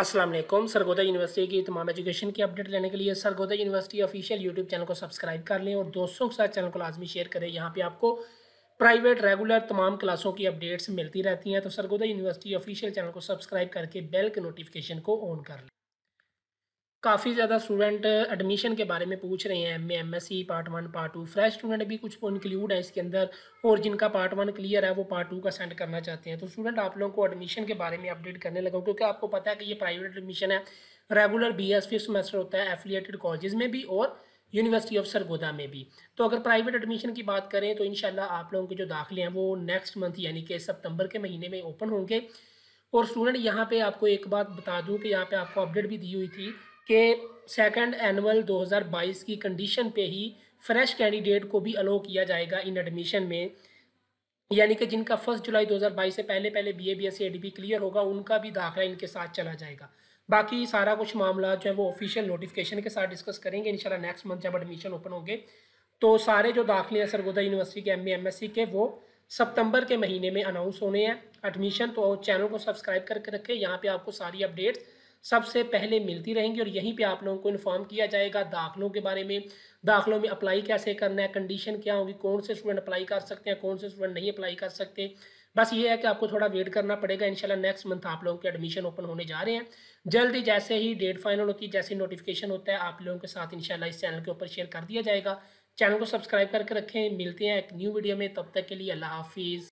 अस्सलाम वालेकुम सरगोदा यूनिवर्सिटी की तमाम एजुकेशन की अपडेट लेने के लिए Sargodha university official YouTube channel को सब्सक्राइब कर लें और दोस्तों के साथ चैनल को लाजमी शेयर करें यहाँ पे आपको प्राइवेट रेगुलर तमाम क्लासों की अपडेट्स मिलती रहती हैं तो सरगोदा यूनिवर्सिटी ऑफिशियल चैनल को सब्सक्राइब करके बेल के नोटिफिकेशन को ऑन कर लें काफ़ी ज़्यादा स्टूडेंट एडमिशन के बारे में पूछ रहे हैं M A M S C part one part two fresh student भी कुछ इंक्लूड है इसके अंदर और जिनका पार्ट वन क्लियर है वो पार्ट टू का सेंड करना चाहते हैं तो स्टूडेंट आप लोगों को एडमिशन के बारे में अपडेट करने लगा क्योंकि आपको पता है कि ये प्राइवेट एडमिशन है regular B S fifth semester होता है एफिलेटेड कॉलेज में भी और यूनिवर्सिटी ऑफ सरगोदा में भी तो अगर प्राइवेट एडमिशन की बात करें तो इन आप लोगों के जो दाखिले हैं वो नेक्स्ट मंथ यानी कि सितंबर के महीने में ओपन होंगे और स्टूडेंट यहाँ पे आपको एक बात बता दूँ कि यहाँ पे आपको अपडेट भी दी हुई थी कि सेकंड एनुअल 2022 की कंडीशन पे ही फ्रेश कैंडिडेट को भी अलो किया जाएगा इन एडमिशन में यानी कि जिनका फर्स्ट जुलाई 2022 से पहले पहले B A B S C clear होगा उनका भी दाखिला इनके साथ चला जाएगा बाकी सारा कुछ मामला जो है वो ऑफिशियल नोटिफिकेशन के साथ डिस्कस करेंगे इनशाला नेक्स्ट मंथ जब एडमिशन ओपन होंगे तो सारे जो दाखिले हैं सरगोदा यूनिवर्सिटी के एम एम एस सी के वो सितंबर के महीने में अनाउंस होने हैं एडमिशन तो चैनल को सब्सक्राइब करके रखें यहाँ पे आपको सारी अपडेट्स सबसे पहले मिलती रहेंगी और यहीं पे आप लोगों को इन्फॉर्म किया जाएगा दाखिलों के बारे में दाखिलों में अप्लाई कैसे करना है कंडीशन क्या होगी कौन से स्टूडेंट अप्लाई कर सकते हैं कौन से स्टूडेंट नहीं अप्लाई कर सकते बस ये है कि आपको थोड़ा वेट करना पड़ेगा इनशाला नेक्स्ट मंथ आप लोगों के एडमिशन ओपन होने जा रहे हैं जल्दी जैसे ही डेट फाइनल होती है जैसे नोटिफिकेशन होता है आप लोगों के साथ इनशाला इस चैनल के ऊपर शेयर कर दिया जाएगा चैनल को सब्सक्राइब करके रखें मिलते हैं एक न्यू वीडियो में तब तक के लिए अल्लाह हाफिज़